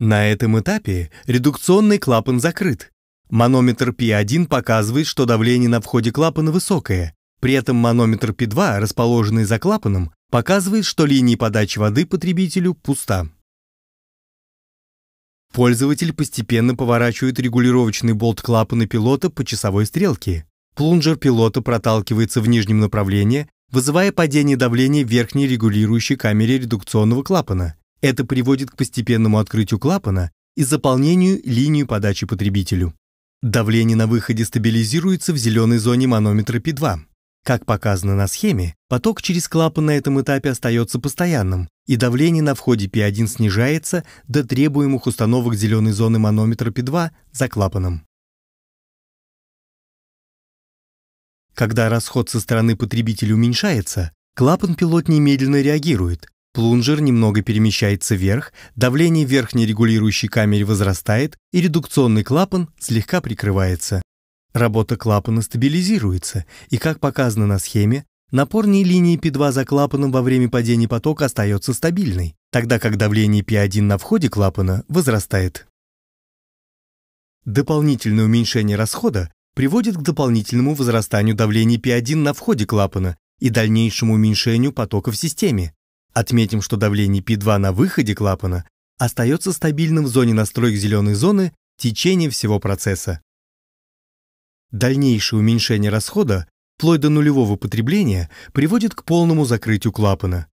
На этом этапе редукционный клапан закрыт. Манометр P1 показывает, что давление на входе клапана высокое. При этом манометр P2, расположенный за клапаном, показывает, что линия подачи воды потребителю пуста. Пользователь постепенно поворачивает регулировочный болт клапана пилота по часовой стрелке. Плунжер пилота проталкивается в нижнем направлении, вызывая падение давления в верхней регулирующей камере редукционного клапана – это приводит к постепенному открытию клапана и заполнению линии подачи потребителю. Давление на выходе стабилизируется в зеленой зоне манометра P2. Как показано на схеме, поток через клапан на этом этапе остается постоянным, и давление на входе P1 снижается до требуемых установок зеленой зоны манометра P2 за клапаном. Когда расход со стороны потребителя уменьшается, клапан пилот немедленно реагирует, Плунжер немного перемещается вверх, давление в верхней регулирующей камере возрастает, и редукционный клапан слегка прикрывается. Работа клапана стабилизируется, и, как показано на схеме, напорные линии P2 за клапаном во время падения потока остается стабильной, тогда как давление P1 на входе клапана возрастает. Дополнительное уменьшение расхода приводит к дополнительному возрастанию давления P1 на входе клапана и дальнейшему уменьшению потока в системе. Отметим, что давление P2 на выходе клапана остается стабильным в зоне настроек зеленой зоны в течение всего процесса. Дальнейшее уменьшение расхода вплоть до нулевого потребления приводит к полному закрытию клапана.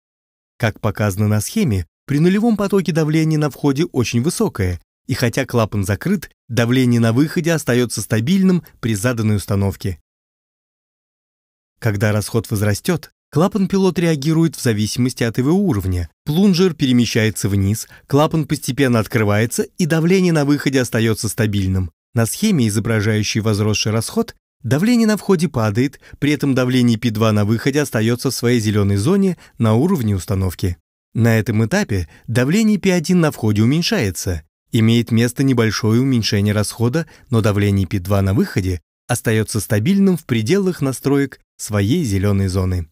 Как показано на схеме, при нулевом потоке давление на входе очень высокое, и хотя клапан закрыт, давление на выходе остается стабильным при заданной установке. Когда расход возрастет, Клапан-пилот реагирует в зависимости от его уровня. Плунжер перемещается вниз, клапан постепенно открывается, и давление на выходе остается стабильным. На схеме, изображающей возросший расход, давление на входе падает, при этом давление P2 на выходе остается в своей зеленой зоне на уровне установки. На этом этапе давление P1 на входе уменьшается. Имеет место небольшое уменьшение расхода, но давление P2 на выходе остается стабильным в пределах настроек своей зеленой зоны.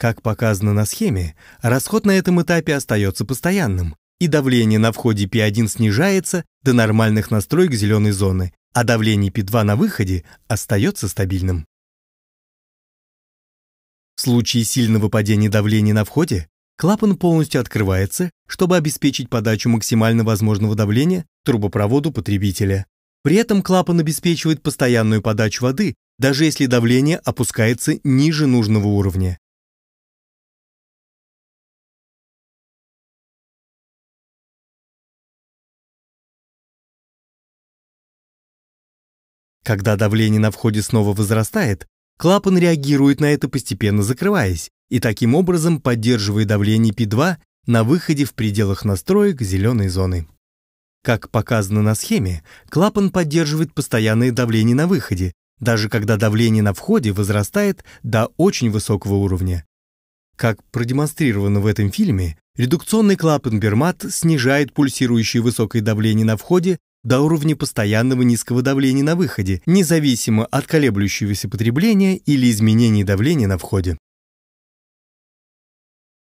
Как показано на схеме, расход на этом этапе остается постоянным, и давление на входе P1 снижается до нормальных настроек зеленой зоны, а давление P2 на выходе остается стабильным. В случае сильного падения давления на входе клапан полностью открывается, чтобы обеспечить подачу максимально возможного давления трубопроводу потребителя. При этом клапан обеспечивает постоянную подачу воды, даже если давление опускается ниже нужного уровня. Когда давление на входе снова возрастает, клапан реагирует на это постепенно закрываясь и таким образом поддерживая давление P2 на выходе в пределах настроек зеленой зоны. Как показано на схеме, клапан поддерживает постоянное давление на выходе, даже когда давление на входе возрастает до очень высокого уровня. Как продемонстрировано в этом фильме, редукционный клапан Бермат снижает пульсирующее высокое давление на входе до уровня постоянного низкого давления на выходе, независимо от колеблющегося потребления или изменений давления на входе.